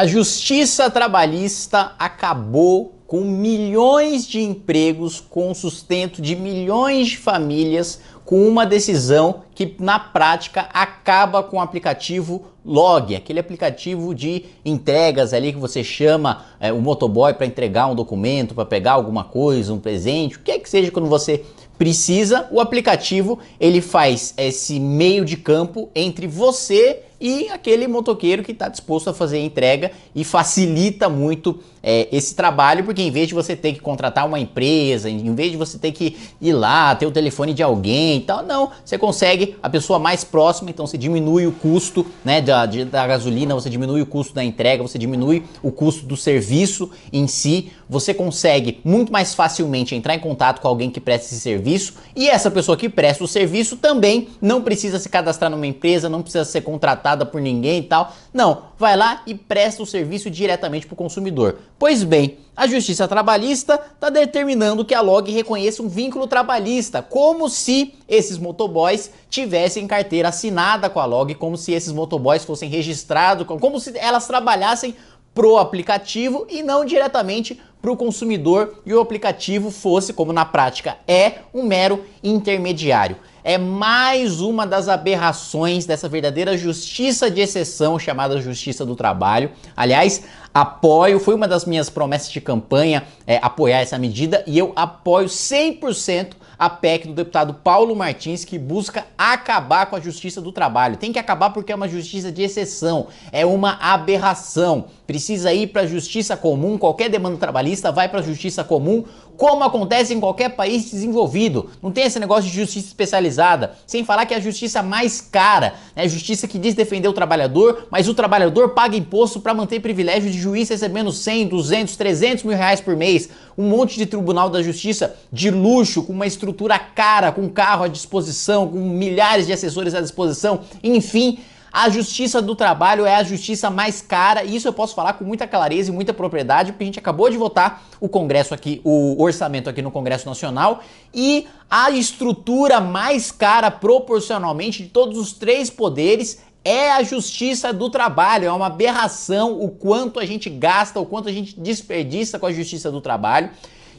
A justiça trabalhista acabou com milhões de empregos, com o sustento de milhões de famílias, com uma decisão que na prática acaba com o aplicativo Log, aquele aplicativo de entregas ali que você chama é, o motoboy para entregar um documento, para pegar alguma coisa, um presente, o que é que seja quando você precisa, o aplicativo ele faz esse meio de campo entre você e aquele motoqueiro que está disposto a fazer a entrega e facilita muito é, esse trabalho, porque em vez de você ter que contratar uma empresa, em vez de você ter que ir lá, ter o telefone de alguém e tal, não, você consegue a pessoa mais próxima, então você diminui o custo né, da, da gasolina, você diminui o custo da entrega, você diminui o custo do serviço em si, você consegue muito mais facilmente entrar em contato com alguém que presta esse serviço serviço e essa pessoa que presta o serviço também não precisa se cadastrar numa empresa, não precisa ser contratada por ninguém e tal. Não, vai lá e presta o serviço diretamente para o consumidor. Pois bem, a Justiça Trabalhista está determinando que a Log reconheça um vínculo trabalhista, como se esses motoboys tivessem carteira assinada com a Log, como se esses motoboys fossem registrados, como se elas trabalhassem pro aplicativo e não diretamente para o consumidor e o aplicativo fosse, como na prática é, um mero intermediário é mais uma das aberrações dessa verdadeira justiça de exceção chamada justiça do trabalho. Aliás, apoio, foi uma das minhas promessas de campanha é, apoiar essa medida e eu apoio 100% a PEC do deputado Paulo Martins que busca acabar com a justiça do trabalho. Tem que acabar porque é uma justiça de exceção, é uma aberração. Precisa ir para a justiça comum, qualquer demanda trabalhista vai para a justiça comum, como acontece em qualquer país desenvolvido. Não tem esse negócio de justiça especializada sem falar que é a justiça mais cara, né? A justiça que diz defender o trabalhador, mas o trabalhador paga imposto para manter privilégio de juiz recebendo 100, 200, 300 mil reais por mês, um monte de tribunal da justiça de luxo, com uma estrutura cara, com carro à disposição, com milhares de assessores à disposição, enfim. A justiça do trabalho é a justiça mais cara, e isso eu posso falar com muita clareza e muita propriedade, porque a gente acabou de votar o Congresso aqui, o orçamento aqui no Congresso Nacional, e a estrutura mais cara proporcionalmente de todos os três poderes é a justiça do trabalho. É uma aberração o quanto a gente gasta, o quanto a gente desperdiça com a justiça do trabalho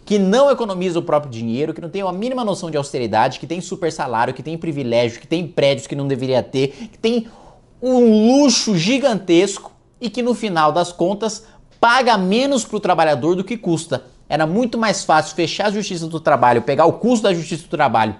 que não economiza o próprio dinheiro, que não tem a mínima noção de austeridade, que tem super salário, que tem privilégio, que tem prédios que não deveria ter, que tem um luxo gigantesco e que no final das contas paga menos para o trabalhador do que custa. Era muito mais fácil fechar a justiça do trabalho, pegar o custo da justiça do trabalho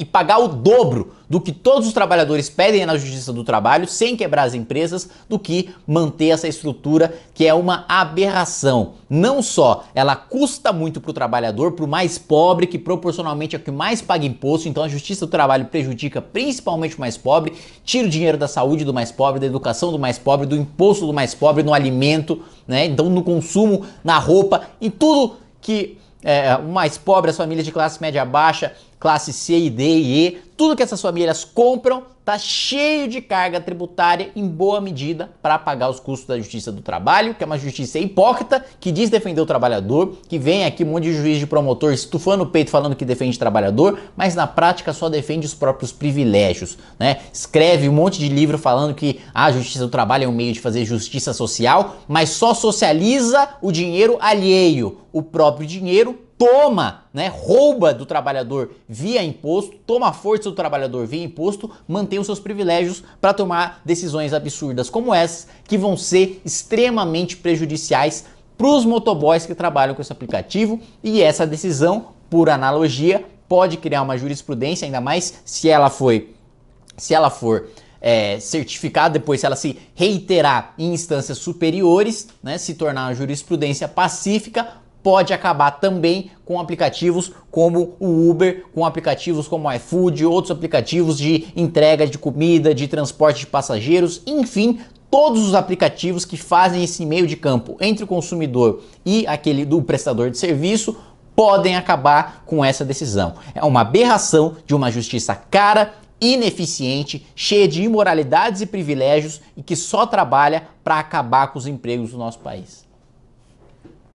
e pagar o dobro do que todos os trabalhadores pedem na Justiça do Trabalho, sem quebrar as empresas, do que manter essa estrutura que é uma aberração. Não só ela custa muito para o trabalhador, para o mais pobre, que proporcionalmente é o que mais paga imposto, então a Justiça do Trabalho prejudica principalmente o mais pobre, tira o dinheiro da saúde do mais pobre, da educação do mais pobre, do imposto do mais pobre, no alimento, né? Então no consumo, na roupa, em tudo que é, o mais pobre, as famílias de classe média baixa classe C e D e E, tudo que essas famílias compram tá cheio de carga tributária em boa medida para pagar os custos da justiça do trabalho, que é uma justiça hipócrita, que diz defender o trabalhador, que vem aqui um monte de juiz de promotor estufando o peito falando que defende o trabalhador, mas na prática só defende os próprios privilégios, né? Escreve um monte de livro falando que ah, a justiça do trabalho é um meio de fazer justiça social, mas só socializa o dinheiro alheio. O próprio dinheiro toma, né, rouba do trabalhador via imposto, toma a força do trabalhador via imposto, mantém os seus privilégios para tomar decisões absurdas como essas, que vão ser extremamente prejudiciais para os motoboys que trabalham com esse aplicativo, e essa decisão, por analogia, pode criar uma jurisprudência, ainda mais se ela foi se ela for é, certificada, depois se ela se reiterar em instâncias superiores, né, se tornar uma jurisprudência pacífica, pode acabar também com aplicativos como o Uber, com aplicativos como o iFood, outros aplicativos de entrega de comida, de transporte de passageiros, enfim, todos os aplicativos que fazem esse meio de campo entre o consumidor e aquele do prestador de serviço podem acabar com essa decisão. É uma aberração de uma justiça cara, ineficiente, cheia de imoralidades e privilégios e que só trabalha para acabar com os empregos do nosso país.